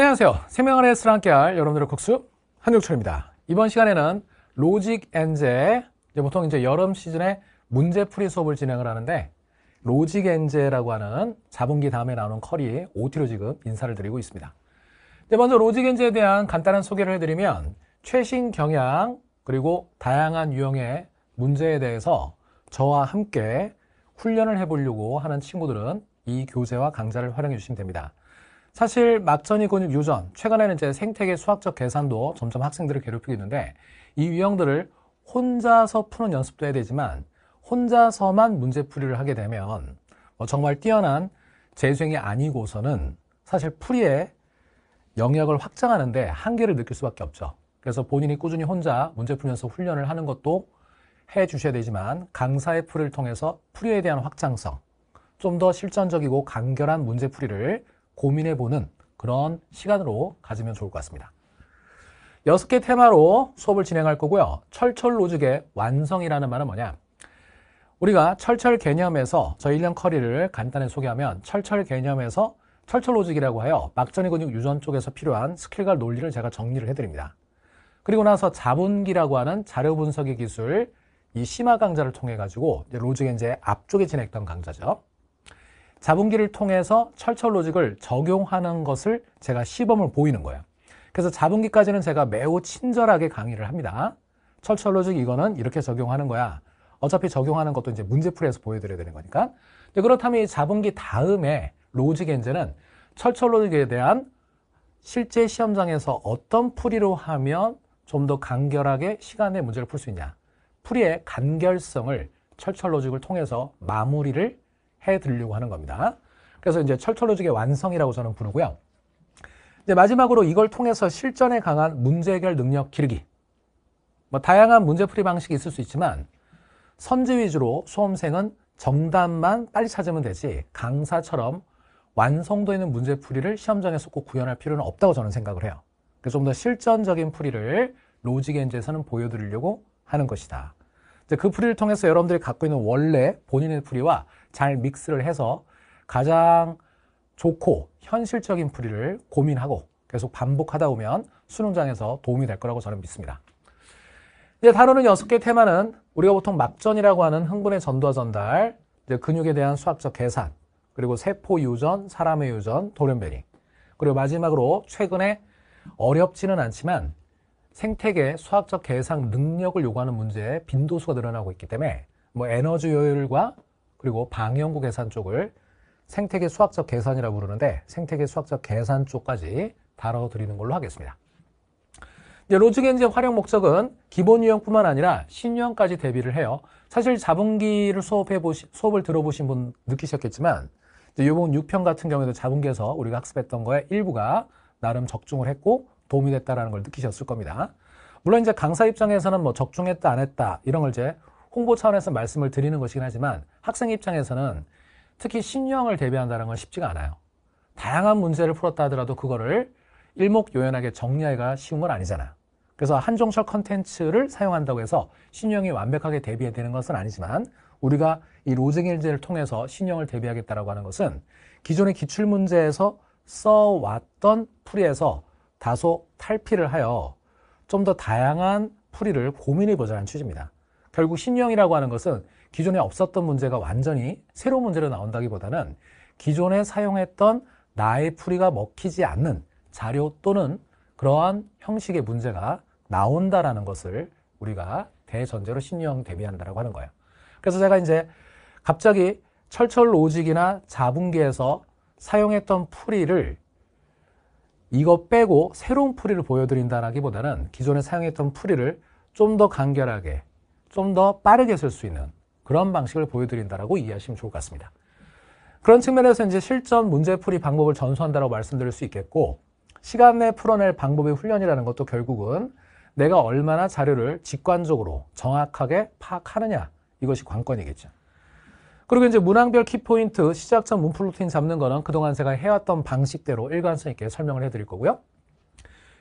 안녕하세요. 생명아래 스랑 함께할 여러분들의 국수 한육철입니다. 이번 시간에는 로직 엔제 이제 보통 이제 여름 시즌에 문제풀이 수업을 진행을 하는데 로직 엔제라고 하는 자본기 다음에 나오는 커리 OT로 지금 인사를 드리고 있습니다. 먼저 로직 엔제에 대한 간단한 소개를 해드리면 최신 경향 그리고 다양한 유형의 문제에 대해서 저와 함께 훈련을 해보려고 하는 친구들은 이 교재와 강좌를 활용해 주시면 됩니다. 사실 막전이 곤입 유전, 최근에는 이제 생태계 수학적 계산도 점점 학생들을 괴롭히고 있는데 이 유형들을 혼자서 푸는 연습도 해야 되지만 혼자서만 문제풀이를 하게 되면 뭐 정말 뛰어난 재수행이 아니고서는 사실 풀이에 영역을 확장하는데 한계를 느낄 수밖에 없죠. 그래서 본인이 꾸준히 혼자 문제 풀면서 훈련을 하는 것도 해 주셔야 되지만 강사의 풀을 통해서 풀이에 대한 확장성, 좀 더 실전적이고 간결한 문제풀이를 고민해보는 그런 시간으로 가지면 좋을 것 같습니다. 여섯 개 테마로 수업을 진행할 거고요. 철철로직의 완성이라는 말은 뭐냐? 우리가 철철 개념에서 저 1년 커리를 간단히 소개하면 철철 개념에서 철철로직이라고 하여 막전의 근육 유전 쪽에서 필요한 스킬과 논리를 제가 정리를 해드립니다. 그리고 나서 자본기라고 하는 자료 분석의 기술 이 심화 강좌를 통해 가지고 로직의 이제 앞쪽에 진행했던 강좌죠. 자본기를 통해서 철철 로직을 적용하는 것을 제가 시범을 보이는 거예요. 그래서 자본기까지는 제가 매우 친절하게 강의를 합니다. 철철 로직 이거는 이렇게 적용하는 거야. 어차피 적용하는 것도 이제 문제풀이에서 보여드려야 되는 거니까. 근데 그렇다면 이 자본기 다음에 로직 엔제은 철철 로직에 대한 실제 시험장에서 어떤 풀이로 하면 좀 더 간결하게 시간의 문제를 풀 수 있냐. 풀이의 간결성을 철철 로직을 통해서 마무리를 해드리려고 하는 겁니다. 그래서 이제 철철 로직의 완성이라고 저는 부르고요. 이제 마지막으로 이걸 통해서 실전에 강한 문제 해결 능력 기르기. 뭐 다양한 문제풀이 방식이 있을 수 있지만 선지 위주로 수험생은 정답만 빨리 찾으면 되지 강사처럼 완성도 있는 문제풀이를 시험장에서 꼭 구현할 필요는 없다고 저는 생각을 해요. 그래서 좀 더 실전적인 풀이를 로직 엔지에서는 보여드리려고 하는 것이다. 그 풀이를 통해서 여러분들이 갖고 있는 원래 본인의 풀이와 잘 믹스를 해서 가장 좋고 현실적인 풀이를 고민하고 계속 반복하다 보면 수능장에서 도움이 될 거라고 저는 믿습니다. 이제 다루는 여섯 개 테마는 우리가 보통 막전이라고 하는 흥분의 전도와 전달, 근육에 대한 수학적 계산, 그리고 세포 유전, 사람의 유전, 돌연변이, 그리고 마지막으로 최근에 어렵지는 않지만 생태계 수학적 계산 능력을 요구하는 문제의 빈도수가 늘어나고 있기 때문에 뭐 에너지 효율과 그리고 방영구 계산 쪽을 생태계 수학적 계산이라고 부르는데 생태계 수학적 계산 쪽까지 다뤄드리는 걸로 하겠습니다. 이제 로직 엔진 활용 목적은 기본 유형뿐만 아니라 신유형까지 대비를 해요. 사실 자본기를 수업해 보시, 수업을 들어보신 분 느끼셨겠지만 이번 6편 같은 경우에도 자본기에서 우리가 학습했던 거에 일부가 나름 적중을 했고 도움이 됐다라는 걸 느끼셨을 겁니다. 물론 이제 강사 입장에서는 뭐 적중했다 안 했다 이런 걸 이제 홍보 차원에서 말씀을 드리는 것이긴 하지만 학생 입장에서는 특히 신유형을 대비한다는 건 쉽지가 않아요. 다양한 문제를 풀었다 하더라도 그거를 일목요연하게 정리하기가 쉬운 건 아니잖아요. 그래서 한종철 컨텐츠를 사용한다고 해서 신형이 완벽하게 대비해야 되는 것은 아니지만 우리가 이 로직일제를 통해서 신형을 대비하겠다라고 하는 것은 기존의 기출문제에서 써왔던 풀이에서 다소 탈피를 하여 좀 더 다양한 풀이를 고민해보자는 취지입니다. 결국 신형이라고 하는 것은 기존에 없었던 문제가 완전히 새로운 문제로 나온다기보다는 기존에 사용했던 나의 풀이가 먹히지 않는 자료 또는 그러한 형식의 문제가 나온다라는 것을 우리가 대전제로 신유형 대비한다라고 하는 거예요. 그래서 제가 이제 갑자기 철철 오직이나 자분기에서 사용했던 풀이를 이거 빼고 새로운 풀이를 보여드린다라기보다는 기존에 사용했던 풀이를 좀 더 간결하게, 좀 더 빠르게 쓸 수 있는 그런 방식을 보여드린다라고 이해하시면 좋을 것 같습니다. 그런 측면에서 이제 실전 문제풀이 방법을 전수한다고 말씀드릴 수 있겠고 시간 내에 풀어낼 방법의 훈련이라는 것도 결국은 내가 얼마나 자료를 직관적으로 정확하게 파악하느냐 이것이 관건이겠죠. 그리고 이제 문항별 키포인트 시작점 문풀 루틴 잡는 거는 그동안 제가 해왔던 방식대로 일관성 있게 설명을 해드릴 거고요.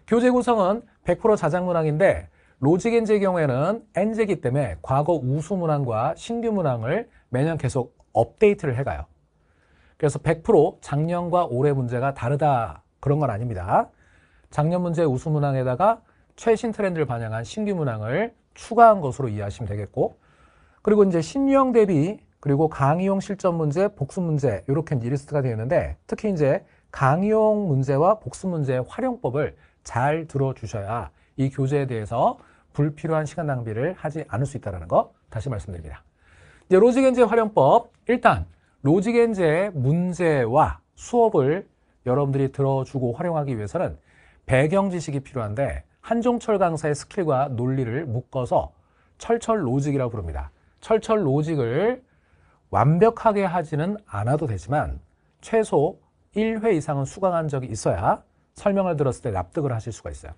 교재 구성은 100% 자작 문항인데 로직 엔제의 경우에는 엔제기 때문에 과거 우수 문항과 신규 문항을 매년 계속 업데이트를 해가요. 그래서 100% 작년과 올해 문제가 다르다 그런 건 아닙니다. 작년 문제 우수 문항에다가 최신 트렌드를 반영한 신규 문항을 추가한 것으로 이해하시면 되겠고 그리고 이제 신유형 대비 그리고 강의용 실전 문제, 복습 문제 이렇게 리스트가 되어 있는데 특히 이제 강의용 문제와 복습 문제의 활용법을 잘 들어주셔야 이 교재에 대해서 불필요한 시간 낭비를 하지 않을 수 있다는 거 다시 말씀드립니다. 이제 로직엔제 활용법 일단 로직엔제 문제와 수업을 여러분들이 들어주고 활용하기 위해서는 배경 지식이 필요한데 한종철 강사의 스킬과 논리를 묶어서 철철 로직이라고 부릅니다. 철철 로직을 완벽하게 하지는 않아도 되지만 최소 1회 이상은 수강한 적이 있어야 설명을 들었을 때 납득을 하실 수가 있어요.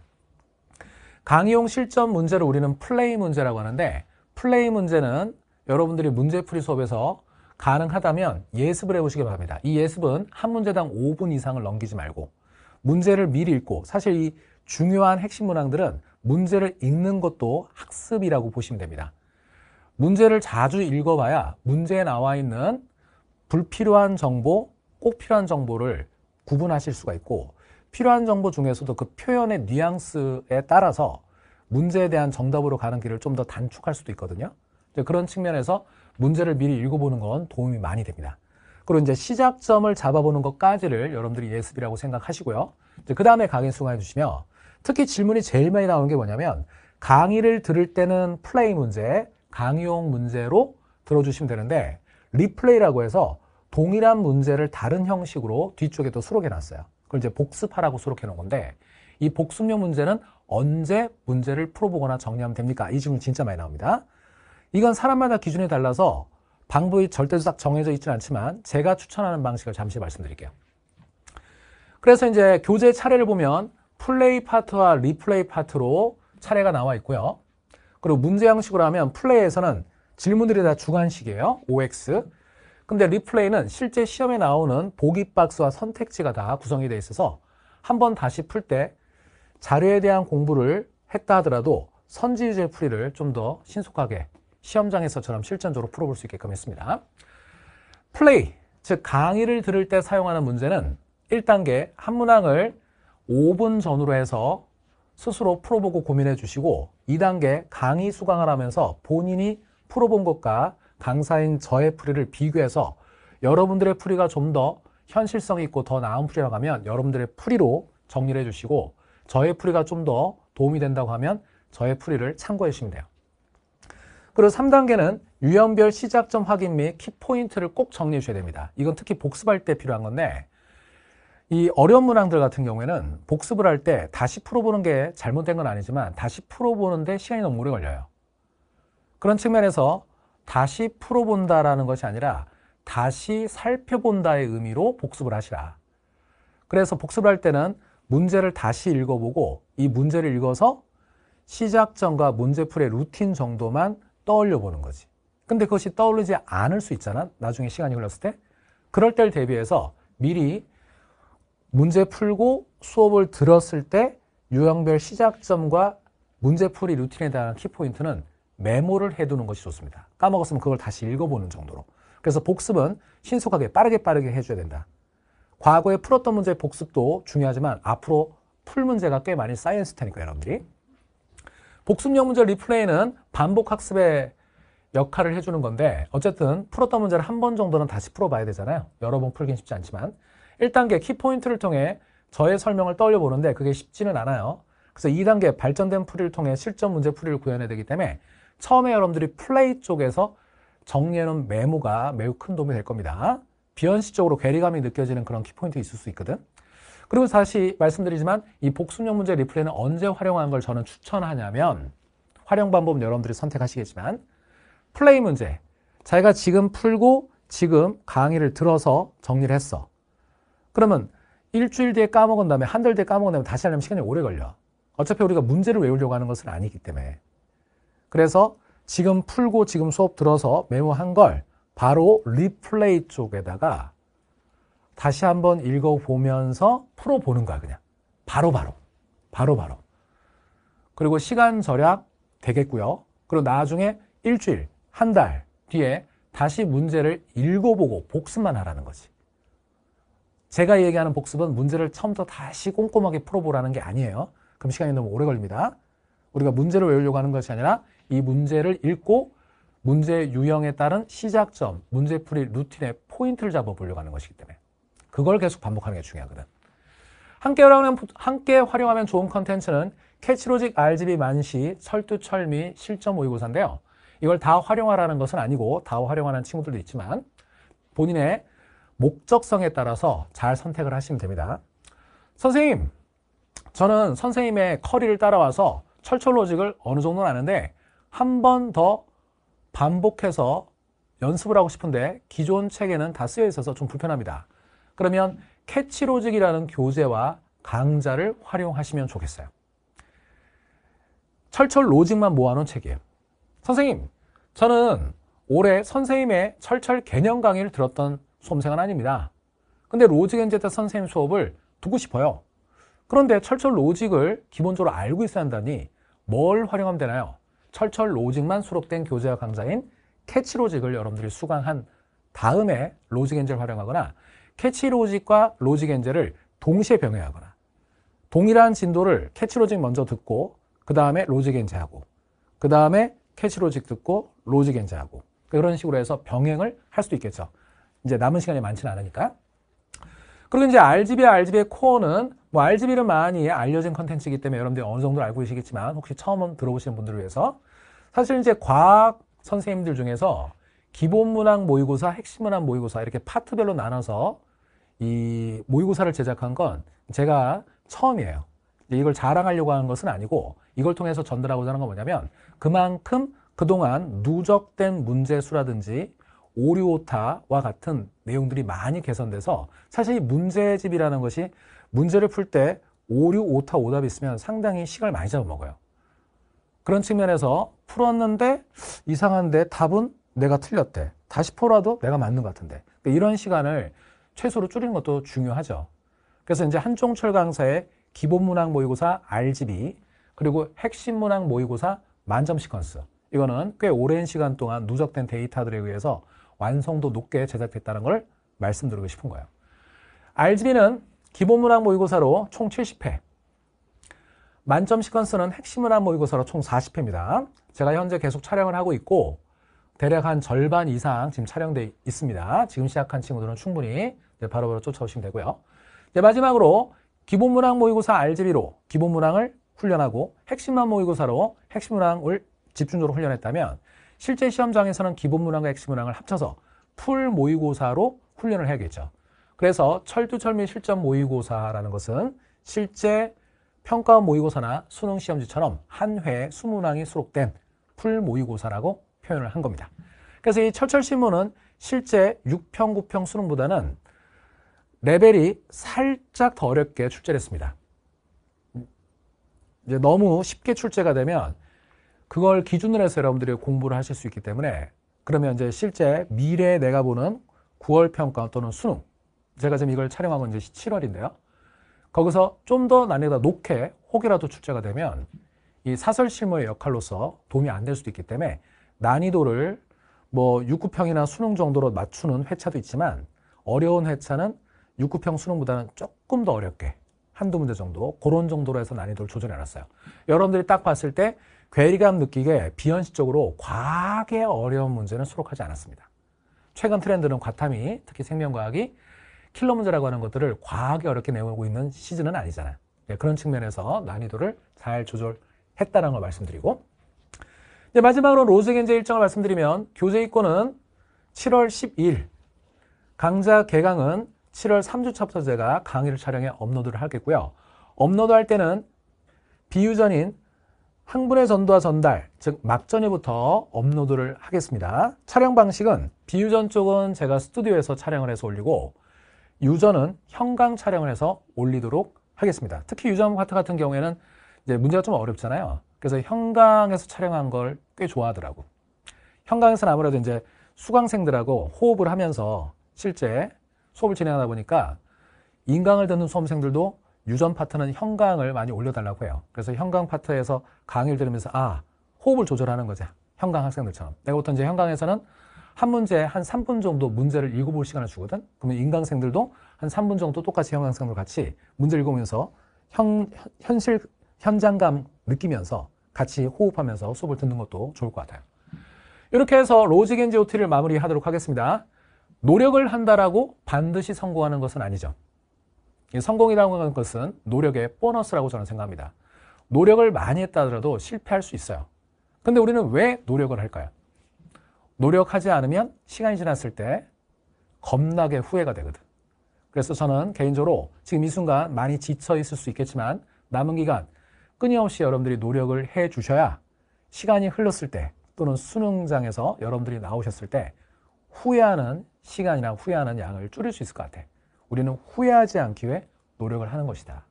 강의용 실전 문제를 우리는 플레이 문제라고 하는데 플레이 문제는 여러분들이 문제풀이 수업에서 가능하다면 예습을 해보시기 바랍니다. 이 예습은 한 문제당 5분 이상을 넘기지 말고 문제를 미리 읽고 사실 이 중요한 핵심 문항들은 문제를 읽는 것도 학습이라고 보시면 됩니다. 문제를 자주 읽어봐야 문제에 나와 있는 불필요한 정보, 꼭 필요한 정보를 구분하실 수가 있고 필요한 정보 중에서도 그 표현의 뉘앙스에 따라서 문제에 대한 정답으로 가는 길을 좀 더 단축할 수도 있거든요. 그런 측면에서 문제를 미리 읽어보는 건 도움이 많이 됩니다. 그리고 이제 시작점을 잡아보는 것까지를 여러분들이 예습이라고 생각하시고요. 그 다음에 강의 수강해 주시며 특히 질문이 제일 많이 나오는 게 뭐냐면 강의를 들을 때는 플레이 문제, 강의용 문제로 들어주시면 되는데 리플레이라고 해서 동일한 문제를 다른 형식으로 뒤쪽에 도 수록해 놨어요. 그걸 이제 복습하라고 수록해 놓은 건데 이 복습료 문제는 언제 문제를 풀어보거나 정리하면 됩니까? 이 질문 진짜 많이 나옵니다. 이건 사람마다 기준이 달라서 방법이 절대로 딱 정해져 있지는 않지만 제가 추천하는 방식을 잠시 말씀드릴게요. 그래서 이제 교재 차례를 보면 플레이 파트와 리플레이 파트로 차례가 나와 있고요. 그리고 문제 양식으로 하면 플레이에서는 질문들이 다 주관식이에요. OX. 근데 리플레이는 실제 시험에 나오는 보기 박스와 선택지가 다 구성이 되어 있어서 한 번 다시 풀 때 자료에 대한 공부를 했다 하더라도 선지유제 풀이를 좀 더 신속하게 시험장에서처럼 실전적으로 풀어볼 수 있게끔 했습니다. 플레이, 즉 강의를 들을 때 사용하는 문제는 1단계 한 문항을 5분 전후로 해서 스스로 풀어보고 고민해 주시고 2단계 강의 수강을 하면서 본인이 풀어본 것과 당사인 저의 풀이를 비교해서 여러분들의 풀이가 좀 더 현실성 있고 더 나은 풀이라고 하면 여러분들의 풀이로 정리를 해주시고 저의 풀이가 좀 더 도움이 된다고 하면 저의 풀이를 참고해 주시면 돼요. 그리고 3단계는 유형별 시작점 확인 및 키포인트를 꼭 정리해 주셔야 됩니다. 이건 특히 복습할 때 필요한 건데 이 어려운 문항들 같은 경우에는 복습을 할 때 다시 풀어보는 게 잘못된 건 아니지만 다시 풀어보는데 시간이 너무 오래 걸려요. 그런 측면에서 다시 풀어본다라는 것이 아니라 다시 살펴본다의 의미로 복습을 하시라. 그래서 복습을 할 때는 문제를 다시 읽어보고 이 문제를 읽어서 시작점과 문제풀의 루틴 정도만 떠올려 보는 거지. 근데 그것이 떠오르지 않을 수 있잖아. 나중에 시간이 흘렀을 때. 그럴 때를 대비해서 미리 문제 풀고 수업을 들었을 때 유형별 시작점과 문제풀이 루틴에 대한 키포인트는 메모를 해두는 것이 좋습니다. 까먹었으면 그걸 다시 읽어보는 정도로. 그래서 복습은 신속하게 빠르게 빠르게 해줘야 된다. 과거에 풀었던 문제 복습도 중요하지만 앞으로 풀 문제가 꽤 많이 쌓여있을 테니까 여러분들이. 복습형 문제 리플레이는 반복 학습의 역할을 해주는 건데 어쨌든 풀었던 문제를 한 번 정도는 다시 풀어봐야 되잖아요. 여러 번 풀긴 쉽지 않지만 1단계 키포인트를 통해 저의 설명을 떠올려보는데 그게 쉽지는 않아요. 그래서 2단계 발전된 풀이를 통해 실전 문제 풀이를 구현해야 되기 때문에 처음에 여러분들이 플레이 쪽에서 정리해놓은 메모가 매우 큰 도움이 될 겁니다. 비현실적으로 괴리감이 느껴지는 그런 키포인트 있을 수 있거든. 그리고 다시 말씀드리지만 이 복습용 문제 리플레이는 언제 활용하는 걸 저는 추천하냐면 활용 방법 은 여러분들이 선택하시겠지만 플레이 문제 자기가 지금 풀고 지금 강의를 들어서 정리를 했어. 그러면 일주일 뒤에 까먹은 다음에 한 달 뒤에 까먹은 다음에 다시 하려면 시간이 오래 걸려. 어차피 우리가 문제를 외우려고 하는 것은 아니기 때문에 그래서 지금 풀고 지금 수업 들어서 메모한 걸 바로 리플레이 쪽에다가 다시 한번 읽어보면서 풀어보는 거야 그냥 바로바로 바로바로 바로, 그리고 시간 절약 되겠고요 그리고 나중에 일주일, 한 달 뒤에 다시 문제를 읽어보고 복습만 하라는 거지 제가 얘기하는 복습은 문제를 처음부터 다시 꼼꼼하게 풀어보라는 게 아니에요 그럼 시간이 너무 오래 걸립니다 우리가 문제를 외우려고 하는 것이 아니라 이 문제를 읽고 문제 유형에 따른 시작점, 문제풀이 루틴의 포인트를 잡아보려고 하는 것이기 때문에 그걸 계속 반복하는 게 중요하거든. 함께 활용하면, 함께 활용하면 좋은 컨텐츠는 캐치로직, RGB, 만시, 설두, 철미, 실전 모의고사인데요. 이걸 다 활용하라는 것은 아니고 다 활용하는 친구들도 있지만 본인의 목적성에 따라서 잘 선택을 하시면 됩니다. 선생님, 저는 선생님의 커리를 따라와서 철철 로직을 어느 정도는 아는데 한 번 더 반복해서 연습을 하고 싶은데 기존 책에는 다 쓰여 있어서 좀 불편합니다. 그러면 캐치 로직이라는 교재와 강좌를 활용하시면 좋겠어요. 철철 로직만 모아놓은 책이에요. 선생님, 저는 올해 선생님의 철철 개념 강의를 들었던 수험생은 아닙니다. 근데 로직 엔 제타 선생님 수업을 듣고 싶어요. 그런데 철철 로직을 기본적으로 알고 있어야 한다니 뭘 활용하면 되나요? 철철 로직만 수록된 교재와 강좌인 캐치로직을 여러분들이 수강한 다음에 로직엔젤 활용하거나 캐치로직과 로직엔젤을 동시에 병행하거나 동일한 진도를 캐치로직 먼저 듣고 그 다음에 로직엔젤하고 그 다음에 캐치로직 듣고 로직엔젤하고 그런 식으로 해서 병행을 할 수도 있겠죠. 이제 남은 시간이 많지는 않으니까. 그리고 이제 RGB와 RGB의 코어는 뭐 RGB는 많이 알려진 컨텐츠이기 때문에 여러분들이 어느 정도 알고 계시겠지만 혹시 처음 들어보시는 분들을 위해서 사실 이제 과학 선생님들 중에서 기본 문항 모의고사, 핵심 문항 모의고사 이렇게 파트별로 나눠서 이 모의고사를 제작한 건 제가 처음이에요. 이걸 자랑하려고 하는 것은 아니고 이걸 통해서 전달하고자 하는 건 뭐냐면 그만큼 그동안 누적된 문제 수라든지 오류오타와 같은 내용들이 많이 개선돼서 사실 이 문제집이라는 것이 문제를 풀 때 오류, 오타, 오답이 있으면 상당히 시간을 많이 잡아먹어요. 그런 측면에서 풀었는데 이상한데 답은 내가 틀렸대. 다시 풀어도 내가 맞는 것 같은데. 그러니까 이런 시간을 최소로 줄이는 것도 중요하죠. 그래서 이제 한종철 강사의 기본문항 모의고사 RGB 그리고 핵심 문항 모의고사 만점 시퀀스 이거는 꽤 오랜 시간 동안 누적된 데이터들에 의해서 완성도 높게 제작됐다는 걸 말씀드리고 싶은 거예요. RGB는 기본문항 모의고사로 총 70회, 만점 시퀀스는 핵심문항 모의고사로 총 40회입니다. 제가 현재 계속 촬영을 하고 있고 대략 한 절반 이상 지금 촬영돼 있습니다. 지금 시작한 친구들은 충분히 바로바로 바로 쫓아오시면 되고요. 이제 마지막으로 기본문항 모의고사 RGB로 기본문항을 훈련하고 핵심만 모의고사로 핵심문항을 집중적으로 훈련했다면 실제 시험장에서는 기본 문항과 핵심 문항을 합쳐서 풀 모의고사로 훈련을 해야겠죠. 그래서 철두철미 실전 모의고사라는 것은 실제 평가 모의고사나 수능 시험지처럼 한 회에 2문항이 수록된 풀 모의고사라고 표현을 한 겁니다. 그래서 이 철철신문은 실제 6평, 9평 수능보다는 레벨이 살짝 더 어렵게 출제를 했습니다. 이제 너무 쉽게 출제가 되면 그걸 기준으로 해서 여러분들이 공부를 하실 수 있기 때문에 그러면 이제 실제 미래에 내가 보는 9월 평가 또는 수능 제가 지금 이걸 촬영한 건 이제 7월인데요. 거기서 좀 더 난이도가 높게 혹이라도 출제가 되면 이 사설 실무의 역할로서 도움이 안 될 수도 있기 때문에 난이도를 뭐 6구평이나 수능 정도로 맞추는 회차도 있지만 어려운 회차는 6구평 수능보다는 조금 더 어렵게 한두 문제 정도 그런 정도로 해서 난이도를 조절해 놨어요. 여러분들이 딱 봤을 때 괴리감 느끼게 비현실적으로 과하게 어려운 문제는 수록하지 않았습니다. 최근 트렌드는 과탐이 특히 생명과학이 킬러 문제라고 하는 것들을 과하게 어렵게 내고 있는 시즌은 아니잖아요. 네, 그런 측면에서 난이도를 잘 조절했다는 걸 말씀드리고 이 마지막으로 로즈겐제 일정을 말씀드리면 교재 입고는 7월 12일 강좌 개강은 7월 3주 차부터 제가 강의를 촬영해 업로드를 하겠고요. 업로드할 때는 비유전인 항분의 전도와 전달, 즉 막전에부터 업로드를 하겠습니다. 촬영 방식은 비유전 쪽은 제가 스튜디오에서 촬영을 해서 올리고 유전은 형광 촬영을 해서 올리도록 하겠습니다. 특히 유전 파트 같은 경우에는 이제 문제가 좀 어렵잖아요. 그래서 형광에서 촬영한 걸 꽤 좋아하더라고. 형광에서는 아무래도 이제 수강생들하고 호흡을 하면서 실제 수업을 진행하다 보니까 인강을 듣는 수험생들도 유전 파트는 형광을 많이 올려달라고 해요. 그래서 형광 파트에서 강의를 들으면서 아 호흡을 조절하는 거죠. 형광 학생들처럼. 내가 보통 이제 형광에서는 한 문제에 한 3분 정도 문제를 읽어볼 시간을 주거든. 그러면 인강생들도 한 3분 정도 똑같이 형광생들 같이 문제 읽으면서 현, 현실 현장감 느끼면서 같이 호흡하면서 수업을 듣는 것도 좋을 것 같아요. 이렇게 해서 로직 엔지오티를 마무리하도록 하겠습니다. 노력을 한다라고 반드시 성공하는 것은 아니죠. 성공이라고 하는 것은 노력의 보너스라고 저는 생각합니다. 노력을 많이 했다더라도 하 실패할 수 있어요. 근데 우리는 왜 노력을 할까요? 노력하지 않으면 시간이 지났을 때 겁나게 후회가 되거든. 그래서 저는 개인적으로 지금 이 순간 많이 지쳐 있을 수 있겠지만 남은 기간 끊임없이 여러분들이 노력을 해 주셔야 시간이 흘렀을 때 또는 수능장에서 여러분들이 나오셨을 때 후회하는 시간이나 후회하는 양을 줄일 수 있을 것 같아. 우리는 후회하지 않기 위해 노력을 하는 것이다.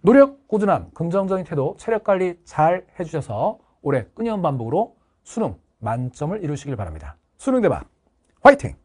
노력, 꾸준함, 긍정적인 태도, 체력관리 잘 해주셔서 올해 끊임없는 반복으로 수능 만점을 이루시길 바랍니다. 수능 대박 화이팅!